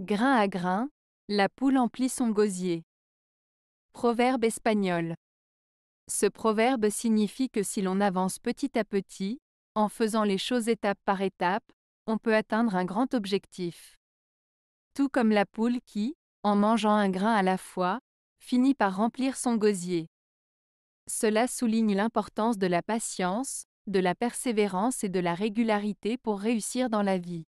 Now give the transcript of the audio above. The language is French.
Grain à grain, la poule emplit son gosier. Proverbe espagnol. Ce proverbe signifie que si l'on avance petit à petit, en faisant les choses étape par étape, on peut atteindre un grand objectif. Tout comme la poule qui, en mangeant un grain à la fois, finit par remplir son gosier. Cela souligne l'importance de la patience, de la persévérance et de la régularité pour réussir dans la vie.